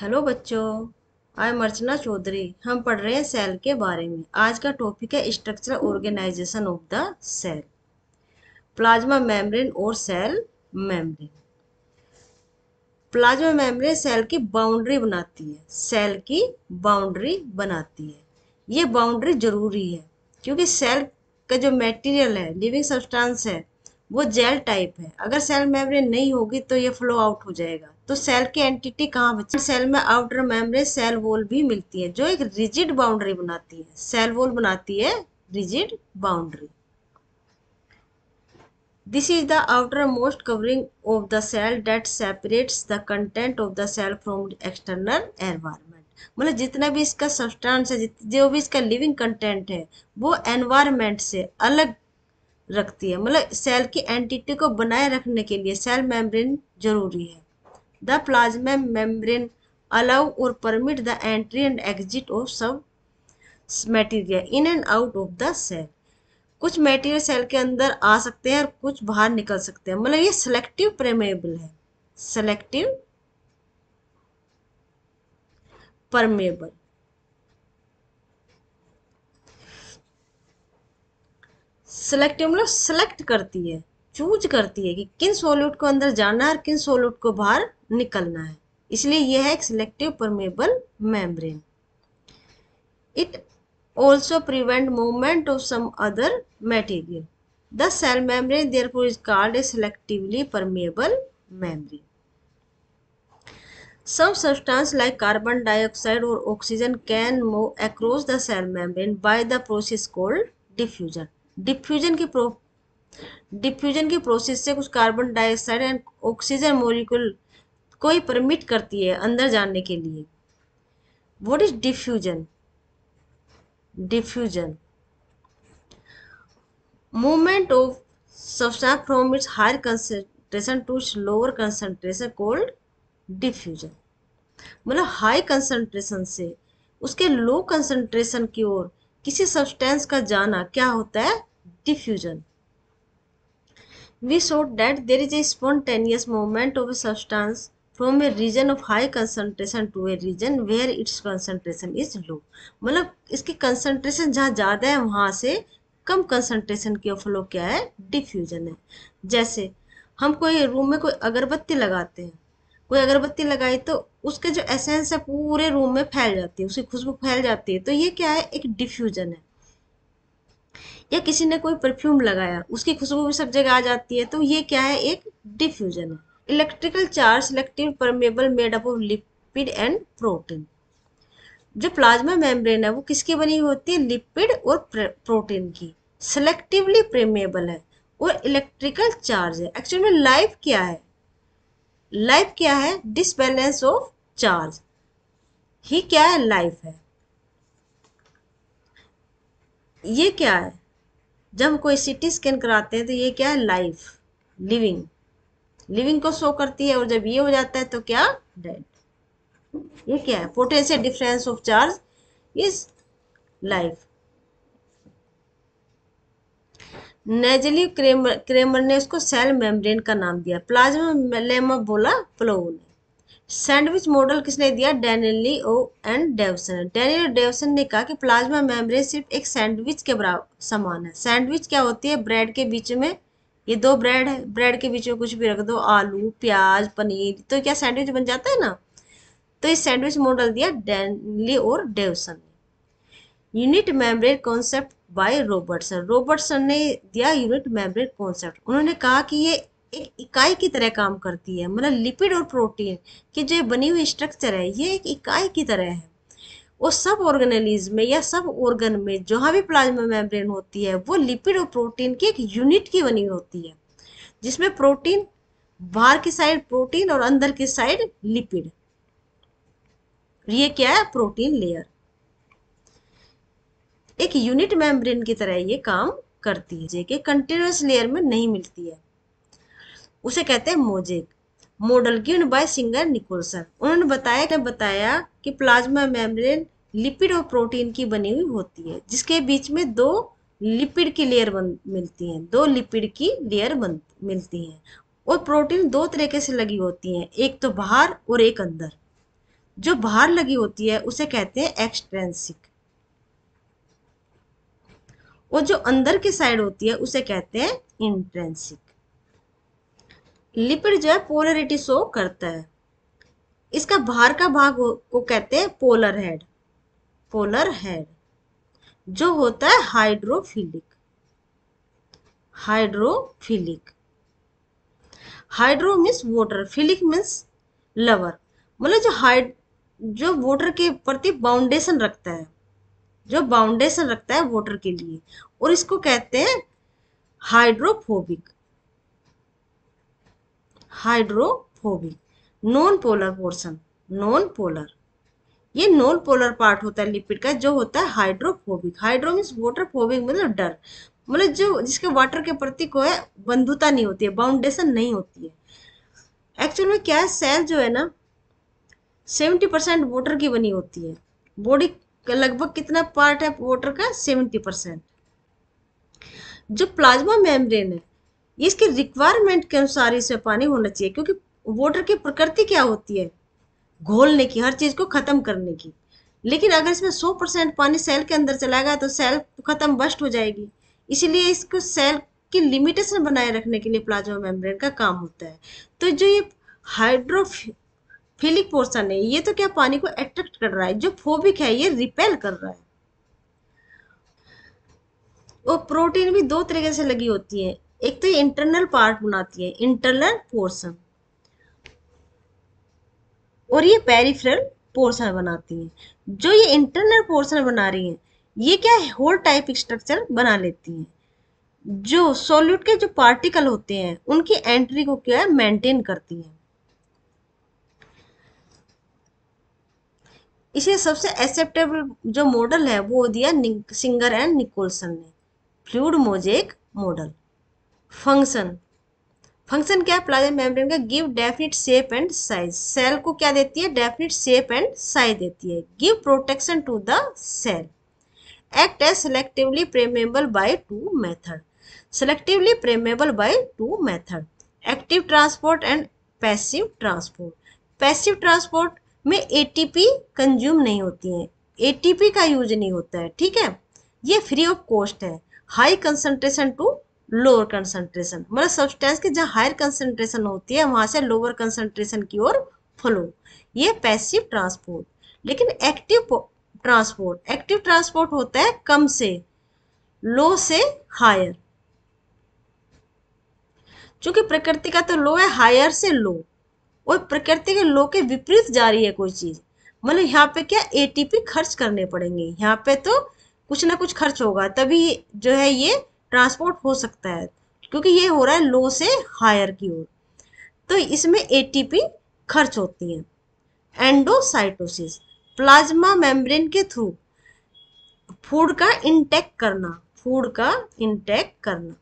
Hello बच्चों आई अर्चना चौधरी हम पढ़ रहे हैं सेल के बारे में आज का टॉपिक है structural organisation of the cell plasma membrane और cell membrane plasma membrane cell की बाउंड्री बनाती है सेल की बाउंड्री बनाती है ये बाउंड्री जरूरी है क्योंकि सेल का जो मेटीरियल है लिविंग सब्सटेंस है वो जेल टाइप है अगर सेल मेम्ब्रेन नहीं होगी तो ये फ्लो आउट हो जाएगा तो सेल की एंटिटी कहाँ बच सेल में आउटर मेम्ब्रेन सेल वॉल भी मिलती है जो एक रिजिड बाउंड्री बनाती है सेल वॉल बनाती है rigid boundary this is the outermost covering of the cell that separates the content of the cell from external environment मतलब जितना भी इसका सब्सटेंस है जो भी इसका लिविंग कंटेंट है वो एनवायरमेंट से अलग रखती है मतलब सेल की एंटिटी को बनाए रखने के लिए सेल मेम्ब्रेन जरूरी है द प्लाज्मा मेम्ब्रेन अलाउ और permit the entry and exit of सब material in and out of the cell कुछ मटेरियल सेल के अंदर आ सकते हैं और कुछ बाहर निकल सकते हैं मतलब ये सेलेक्टिव प्रेमेबल है सेलेक्टिव परमेबल सेलेक्टिव मतलब सेलेक्ट करती है चूज करती है कि किन सोल्यूट को अंदर जाना है और किन सोल्यूट को बाहर निकलना है इसलिए यह है selective permeable membrane it also prevent movement of some other material the cell membrane therefore is called a selectively permeable membrane some substance like carbon dioxide और oxygen can move across the cell membrane by the process called diffusion diffusion की pro diffusion की process से कुछ carbon dioxide and oxygen molecule कोई permit करती है अंदर जाने के लिए what is diffusion diffusion movement of substance from its higher concentration to lower concentration called diffusion मतलब हाई कंसेंट्रेशन से उसके लो कंसेंट्रेशन की ओर किसी सब्सटेंस का जाना क्या होता है diffusion we so that there is a spontaneous movement of a substance from a region of high concentration to a region where its concentration is low मतलब इसकी कंसंट्रेशन जहाँ ज़्यादा है वहाँ से कम कंसंट्रेशन की ऑफ लो क्या है डिफ्यूजन है जैसे हम कोई रूम में कोई अगरबत्ती लगाते हैं कोई अगरबत्ती लगाई तो उसके जो एसेंस है पूरे रूम में फैल जाती है उसकी खुशबू फैल जाती है तो ये क्या है एक डिफ्यूजन है या किसी ने कोई परफ्यूम लगाया उसकी खुशबू भी सब जगह आ जाती है तो ये क्या है एक डिफ्यूजन है electrical charge selective permeable made up of lipid and protein जो प्लाज्मा मेम्ब्रेन है वो किसकी बनी होती है लिपिड और प्रोटीन की सेलेक्टिवली प्रेमेबल है और इलेक्ट्रिकल चार्ज है एक्चुअल में लाइफ क्या है लाइफ क्या है डिसबैलेंस ऑफ चार्ज ही क्या है लाइफ है ये क्या है जब कोई सिटी स्कैन कराते हैं तो ये क्या है लाइफ लिविंग लिविंग को शो करती है और जब ये हो जाता है तो क्या डेड ये क्या है potential difference of charge is life नेजली क्रेमर क्रेमर ने उसको सेल मेम्ब्रेन का नाम दिया प्लाज्मा लेमा बोला प्लो ने सैंडविच मॉडल किसने दिया डेनली ओ एंड डेवसन डेनियल डेवसन ने कहा कि प्लाज्मा मेम्ब्रेन सिर्फ एक सैंडविच के बराबर समान है सैंडविच क्या होती है ब्रेड के बीच में ये दो ब्रेड है ब्रेड के बीच में कुछ भी रख दो आलू प्याज पनीर तो क्या सैंडविच बन जाता है ना तो इस सैंडविच मॉडल दिया डैनली और डेवसन ने unit membrane concept by Robertson Robertson ने दिया यूनिट मेम्ब्रेन कॉन्सेप्ट उन्होंने कहा कि ये एक इकाई की तरह काम करती है मतलब लिपिड और प्रोटीन की जो बनी हुई स्ट्रक्चर है ये एक इकाई की तरह है उस सब ऑर्गेनलीज में या सब ऑर्गन में जहाँ भी प्लाज्मा मेम्ब्रेन होती है वो लिपिड और प्रोटीन की एक यूनिट की बनी होती है जिसमें प्रोटीन बाहर की साइड प्रोटीन और अंदर की साइड लिपिड ये क्या है प्रोटीन लेयर एक यूनिट मेम्ब्रेन की तरह ये काम करती है जो कि कंटिन्यूस लेयर में नहीं मिलती है उसे कहते हैं mosaic model given by Singer Nicolson उन्होंने बताया ने बताया कि प्लाज्मा मेम्ब्रेन लिपिड और प्रोटीन की बनी हुई होती है जिसके बीच में दो लिपिड की लेयर बन मिलती हैं दो लिपिड की लेयर बन मिलती हैं और प्रोटीन दो तरीके से लगी होती हैं एक तो बाहर और एक अंदर जो बाहर लगी होती है उसे कहते हैं एक्सट्रेंसिक और जो अंदर की साइड होती है उसे कहते हैं इंट्रेंसिक लिपिड जो है पोलरिटी शो करता है इसका बाहर का भाग को कहते हैं पोलर हेड पोलर हेड जो होता है hydrophilic hydrophilic hydro means water philic means lover मतलब जो हाइड जो वाटर के प्रति बाउंडेशन रखता है जो बाउंडेशन रखता है वाटर के लिए और इसको कहते हैं hydrophobic hydrophobic non polar portion non polar ये नॉन पोलर पार्ट होता है लिपिड का जो होता है hydrophobic hydro means water phobic मतलब डर मतलब जो जिसके वाटर के प्रति को है बंधुता नहीं होती है बाउंडेशन नहीं होती है एक्चुअल में क्या है सेल जो है ना सेवेंटी परसेंट वाटर की बनी होती है बॉडी का लगभग कितना पार्ट है वाटर का सेवेंटी परसेंट जो प्लाज्मा मेम्ब्रेन है इसके रिक्वायरमेंट के अनुसार इसमें पानी होना चाहिए क्योंकि वाटर की प्रकृति क्या होती है घोलने की हर चीज़ को ख़त्म करने की लेकिन अगर इसमें सौ परसेंट पानी सेल के अंदर चला गया तो सेल ख़त्म बस्ट हो जाएगी इसीलिए इसको सेल की लिमिटेशन बनाए रखने के लिए प्लाज्मा मेम्ब्रेन का काम होता है तो जो ये हाइड्रोफिलिक पोर्सन है ये तो क्या पानी को अट्रैक्ट कर रहा है जो फोबिक है ये रिपेल कर रहा है और प्रोटीन भी दो तरीके से लगी होती है एक तो ये इंटरनल पार्ट बनाती है इंटरनल पोर्सन और ये पेरिफेरल पोर्सन बनाती है जो ये इंटरनल पोर्सन बना रही है ये क्या है होल टाइप स्ट्रक्चर बना लेती है जो सॉल्यूट के जो पार्टिकल होते हैं उनकी एंट्री को क्या है मेंटेन करती है इसे सबसे एक्सेप्टेबल जो मॉडल है वो दिया सिंगर एंड निकोलसन ने fluid mosaic model function function क्या है प्लाज्मा मेम्ब्रेन का give definite shape and size cell को क्या देती है डेफिनेट शेप एंड साइज देती है give protection to the cell act as selectively permeable by two method selectively permeable by two method active transport and passive transport passive transport में ATP consume नहीं होती है एटीपी का use नहीं होता है ठीक है ये फ्री ऑफ कॉस्ट है high concentration to lower concentration मतलब सब्सटेंस के जहाँ हायर कंसंट्रेशन होती है वहाँ से लोअर कंसंट्रेशन की ओर फ्लो ये पैसिव ट्रांसपोर्ट लेकिन एक्टिव ट्रांसपोर्ट एक्टिव ट्रांसपोर्ट होता है कम से लो से हायर चूंकि प्रकृति का तो लो है हायर से लो और प्रकृति के लो के विपरीत जा रही है कोई चीज मतलब यहाँ पे क्या एटीपी खर्च करने पड़ेंगे यहाँ पे तो कुछ ना कुछ खर्च होगा तभी जो है ये ट्रांसपोर्ट हो सकता है क्योंकि ये हो रहा है लो से हायर की ओर तो इसमें एटीपी खर्च होती है एंडोसाइटोसिस प्लाज्मा मेम्ब्रेन के थ्रू फूड का इंटेक करना फूड का इंटेक करना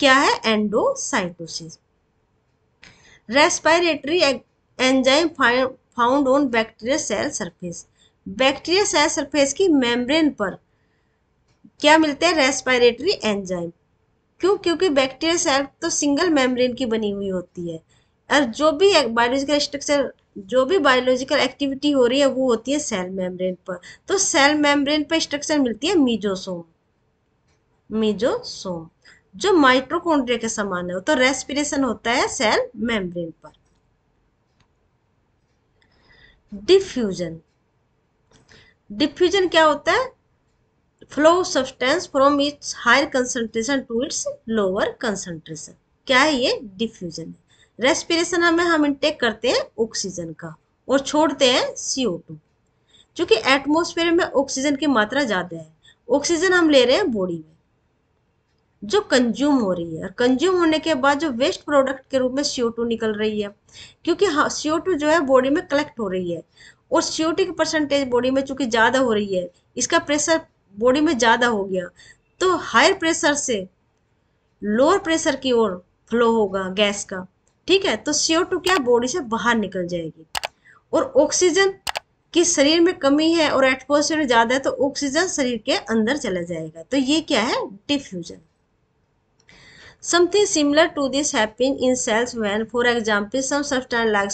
क्या है endocytosis respiratory enzyme found on bacteria cell surface bacteria cell surface की मेम्ब्रेन पर क्या मिलते हैं रेस्पायरेटरी एंजाइम क्यों क्योंकि बैक्टीरिया सेल तो सिंगल मेम्ब्रेन की बनी हुई होती है और जो भी बायोलॉजिकल स्ट्रक्चर जो भी बायोलॉजिकल एक्टिविटी हो रही है वो होती है सेल मेम्ब्रेन पर तो सेल मेम्ब्रेन पर स्ट्रक्चर मिलती है मीजोसोम मीजोसोम जो माइट्रोकोन्ड्रिया के समान है तो रेस्पिरेशन होता है सेल मेम्ब्रेन पर डिफ्यूजन डिफ्यूजन क्या होता है flow substance from its higher concentration to its lower concentration क्या है ये डिफ्यूजन है रेस्पिरेशन हमें हम इंटेक करते हैं ऑक्सीजन का और छोड़ते हैं सीओ टू चूंकि एटमोसफेयर में ऑक्सीजन की मात्रा ज़्यादा है ऑक्सीजन हम ले रहे हैं बॉडी में जो कंज्यूम हो रही है और कंज्यूम होने के बाद जो वेस्ट प्रोडक्ट के रूप में सीओ टू निकल रही है क्योंकि सीओ हाँ, टू जो है बॉडी में कलेक्ट हो रही है और सीओ टू की परसेंटेज बॉडी में चूंकि ज़्यादा हो रही है इसका प्रेशर बॉडी में ज़्यादा हो गया तो हायर प्रेशर से लोअर प्रेशर की ओर फ्लो होगा गैस का ठीक है तो सीओ टू क्या बॉडी से बाहर निकल जाएगी और ऑक्सीजन की शरीर में कमी है और एटमोसफेयर ज़्यादा है तो ऑक्सीजन शरीर के अंदर चला जाएगा तो ये क्या है diffusion something similar to this happen in cells when for example some substance like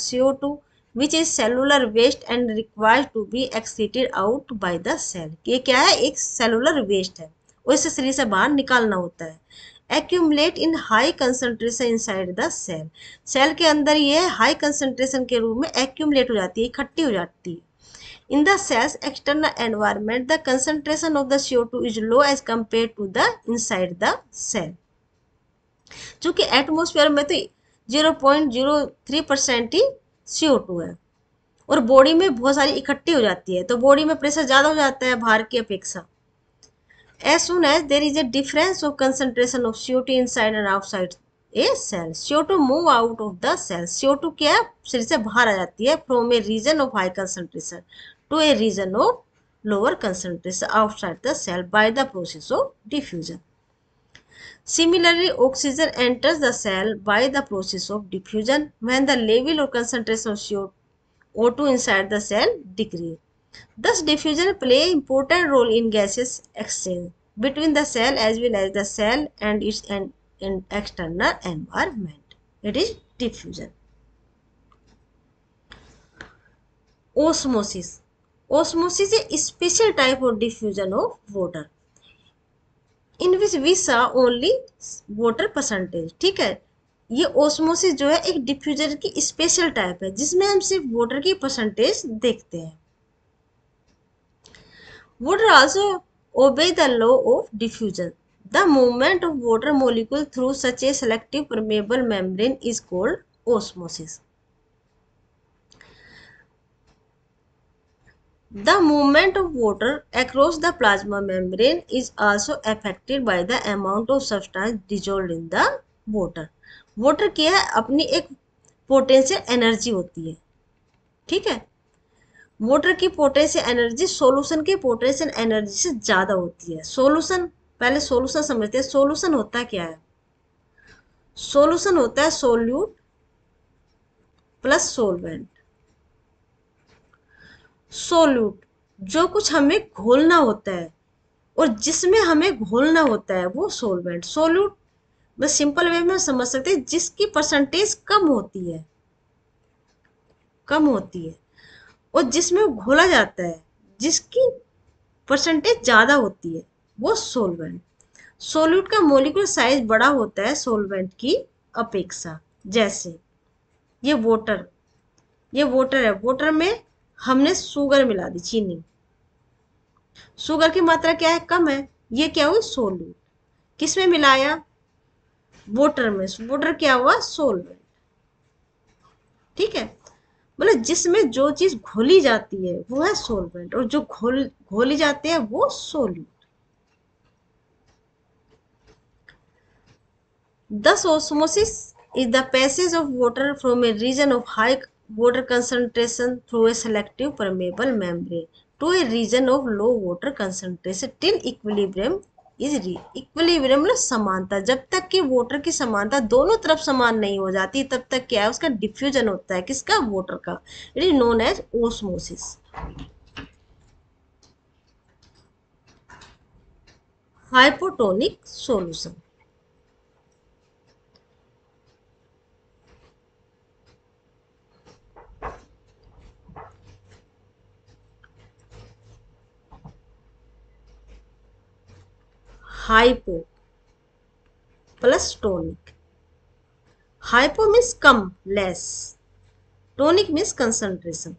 which is cellular waste and required to be excited out by the cell ये क्या है एक सेलुलर वेस्ट है और इसे शरीर से बाहर निकालना होता है accumulate in high concentration inside the cell cell के अंदर ये हाई कंसनट्रेशन के रूप में एक्यूमलेट हो जाती है इकट्ठी हो जाती है in the In the cell's external environment, the concentration of two is low as compare to the inside the cell चूंकि एटमोसफेयर में तो zero zero point three percent ही सी ओ टू है और बॉडी में बहुत सारी इकट्ठी हो जाती है तो बॉडी में प्रेशर ज़्यादा हो जाता है भार की अपेक्षा as soon as there is a difference of concentration of C O two inside and outside a cell C O two move out of the cell C O two क्या शरीर से बाहर आ जाती है from a region of high concentration to a region of lower concentration outside the cell by the process of diffusion Similarly, oxygen enters the cell by the process of diffusion when the level or concentration of CO2 inside the cell decrease. Thus, diffusion play important role in gases exchange between the cell as well as the cell and its an, an external environment. It is diffusion. Osmosis. Osmosis is a special type of diffusion of water. In which we saw only water percentage ठीक है ये osmosis जो है एक diffuser की special type है जिसमें हम सिर्फ वॉटर की परसेंटेज देखते हैं water also obey the law of diffusion the movement of water molecule through such a selective permeable membrane is called osmosis the movement of water across the plasma membrane is also affected by the amount of substance dissolve in the water. Water क्या है अपनी एक potential energy होती है ठीक है water की potential energy solution की पोटेंशियल एनर्जी से ज़्यादा होती है सॉल्यूशन पहले सॉल्यूशन समझते हैं सॉल्यूशन होता क्या है सॉल्यूशन होता है सोल्यूट प्लस सोलवेंट सोल्यूट जो कुछ हमें घोलना होता है और जिसमें हमें घोलना होता है वो सोलवेंट सोल्यूट बस सिंपल वे में समझ सकते हैं जिसकी परसेंटेज कम होती है कम होती है और जिसमें घोला जाता है जिसकी परसेंटेज ज़्यादा होती है वो सोलवेंट सोल्यूट का मोलिकुलर साइज बड़ा होता है सोलवेंट की अपेक्षा जैसे ये वोटर ये वोटर है वोटर में हमने शुगर मिला दी चीनी शुगर की मात्रा क्या है कम है ये क्या हुई सोल्यूट किस में मिलाया वोटर में वोटर क्या हुआ सोलवेंट ठीक है बोले मतलब जिसमें जो चीज घोली जाती है वो है सोलवेंट और जो घोल घोली जाती है वो solute thus osmosis is the passage of water from a region of high water concentration through a selective permeable membrane to a region of low water concentration till equilibrium is equilibrium मतलब समानता जब तक कि water की समानता दोनों तरफ समान नहीं हो जाती तब तक क्या है उसका डिफ्यूजन होता है किसका वाटर का it is known as osmosis hypotonic solution hypo plus tonic hypo means कम लेस टोनिक मीन्स कंसंट्रेशन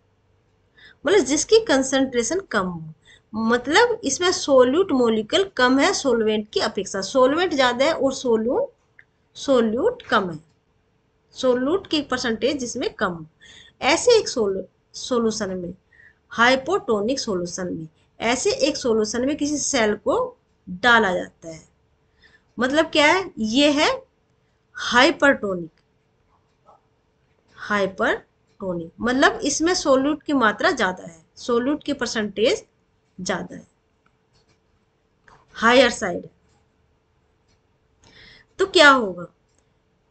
मतलब जिसकी कंसंट्रेशन कम हो मतलब इसमें सोल्यूट मोलिकल कम है सोलवेंट की अपेक्षा सोलवेंट ज़्यादा है और सोलूट सोल्यूट कम है सोल्यूट की परसेंटेज जिसमें कम हो ऐसे एक सोल्यूशन में हाइपोटोनिक सोल्यूशन में ऐसे एक सोल्यूशन में किसी सेल को डाला जाता है मतलब क्या है ये है हाइपरटोनिक हाइपरटोनिक मतलब इसमें सोल्यूट की मात्रा ज्यादा है सोल्यूट की परसेंटेज ज्यादा है हायर साइड तो क्या होगा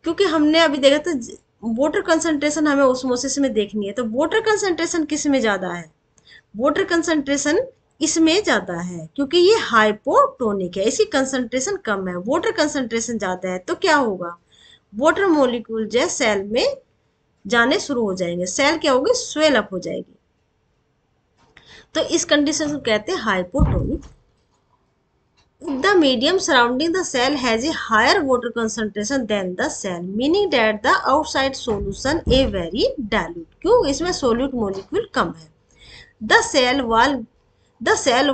क्योंकि हमने अभी देखा था वोटर कंसंट्रेशन हमें ओस्मोसिस में देखनी है तो वोटर कंसंट्रेशन किस में ज्यादा है वोटर कंसंट्रेशन इसमें ज्यादा है क्योंकि ये हाइपोटोनिक है इसकी कंसंट्रेशन कम है वाटर कंसंट्रेशन ज्यादा है तो क्या होगा वाटर मोलिकूल जो सेल में जाने शुरू हो जाएंगे सेल क्या होगी स्वेल अप हो जाएगी तो इस कंडीशन को कहते हैं hypotonic the medium surrounding the cell has a higher water concentration than the cell meaning that the outside solution a very dilute क्यों इसमें सोल्यूट मोलिक्यूल कम है the cell wall the cell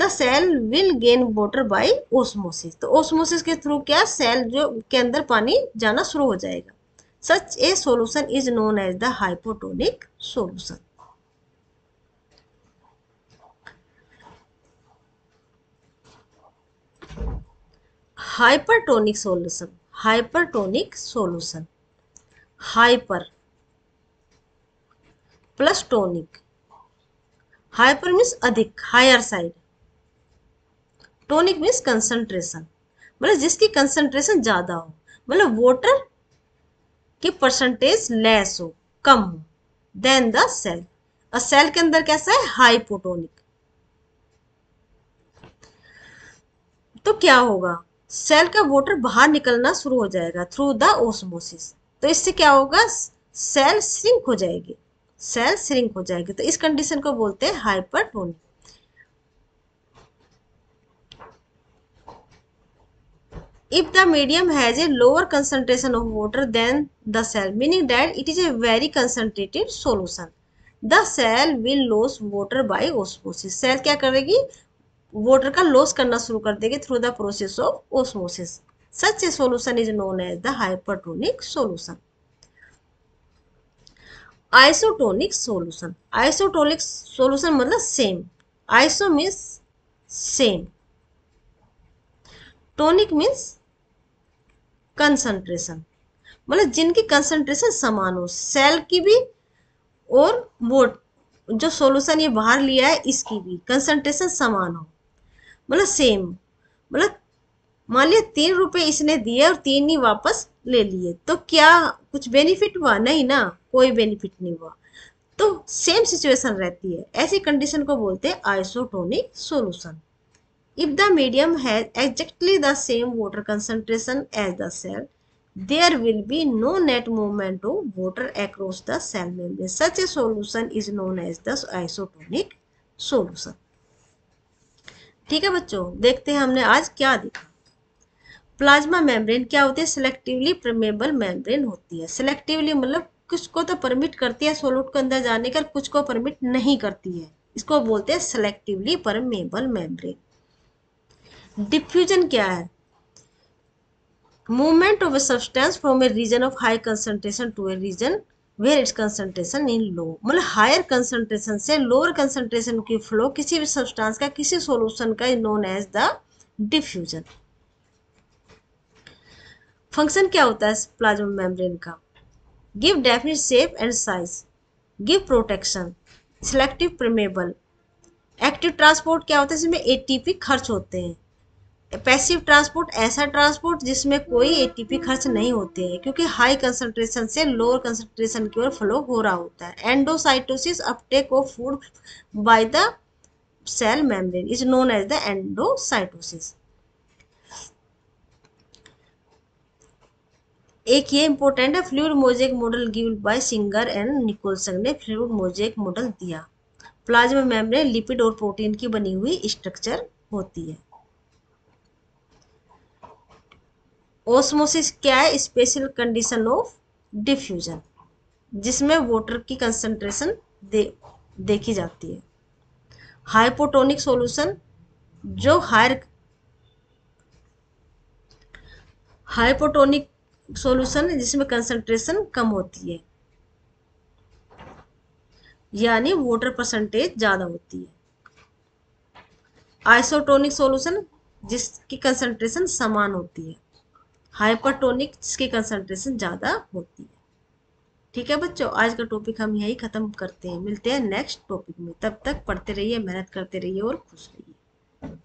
the cell will gain water by osmosis तो osmosis के through क्या cell जो के अंदर पानी जाना शुरू हो जाएगा such a solution is known as the hypotonic solution hypertonic solution hypertonic solution hyper plus tonic hyper means अधिक higher side tonic means concentration मतलब जिसकी कंसंट्रेशन ज्यादा हो मतलब वाटर की परसेंटेज लेस हो कम हो देन द सेल और सेल के अंदर कैसा है हाइपोटोनिक तो क्या होगा सेल का वाटर बाहर निकलना शुरू हो जाएगा थ्रू द ओसमोसिस तो इससे क्या होगा सेल सिंक हो जाएगी सेल सिरिंक हो जाएगी तो इस कंडीशन को बोलते हैं hypertonic if the medium has a lower concentration of water than the cell meaning that it is a very concentrated solution the cell will lose water by osmosis cell क्या करेगी water का loss करना शुरू कर देगी through the process of osmosis such a solution is known as the hypertonic solution isotonic solution isotonic solution मतलब same iso means same tonic means concentration मतलब जिनकी कंसंट्रेशन समान हो सेल की भी और वो जो सॉल्यूशन ये बाहर लिया है इसकी भी कंसंट्रेशन समान हो मतलब सेम मतलब मान लिया तीन रुपए इसने दिए और तीन ही वापस ले लिए तो क्या कुछ बेनिफिट हुआ नहीं ना कोई बेनिफिट नहीं हुआ तो सेम सिचुएशन रहती है ऐसी कंडीशन को बोलते हैं isotonic solution if the medium has exactly the same water concentration as the cell there will be no net movement of water across the cell membrane such a solution is known as the isotonic solution ठीक है बच्चों देखते हैं हमने आज क्या देखा plasma membrane क्या होती है सिलेक्टिवली परमेबल मेम्ब्रेन होती है सिलेक्टिवली मतलब कुछ को तो परमिट करती है सोलूट के अंदर जाने का कुछ को परमिट नहीं करती है इसको बोलते हैं सिलेक्टिवली परमेबल मेम्ब्रेन डिफ्यूजन क्या है movement of a substance from a region of high concentration to a region where its concentration in low मतलब हायर कंसंट्रेशन से लोअर कंसंट्रेशन की फ्लो किसी भी सब्सटेंस का किसी सोल्यूशन का known as the diffusion function क्या होता है प्लाज्मा मेम्ब्रेन का give definite shape and size give protection selective permeable active transport क्या होता है जिसमें एटीपी खर्च होते हैं पैसिव ट्रांसपोर्ट ऐसा ट्रांसपोर्ट जिसमें कोई एटीपी खर्च नहीं होते हैं क्योंकि हाई कंसंट्रेशन से लोअर कंसंट्रेशन की ओर फ्लो हो रहा होता है endocytosis uptake of food by the cell membrane is known as the endocytosis एक ये इंपॉर्टेंट है fluid mosaic model give by Singer and Nicolson ने फ्लूड मोजेक मॉडल दिया प्लाज्मा मेम्ब्रेन लिपिड और प्रोटीन की बनी हुई स्ट्रक्चर होती है ओस्मोसिस क्या है स्पेशल कंडीशन ऑफ डिफ्यूजन जिसमें वाटर की कंसंट्रेशन दे, देखी जाती है हाइपोटोनिक सॉल्यूशन जो हायर हाइपोटोनिक सॉल्यूशन है जिसमें कंसंट्रेशन कम होती है यानी वाटर परसेंटेज ज़्यादा होती है आइसोटोनिक सॉल्यूशन जिसकी कंसंट्रेशन समान होती है हाइपरटोनिक जिसकी कंसंट्रेशन ज़्यादा होती है ठीक है बच्चों आज का टॉपिक हम यही ख़त्म करते हैं मिलते हैं नेक्स्ट टॉपिक में तब तक पढ़ते रहिए मेहनत करते रहिए और खुश रहिए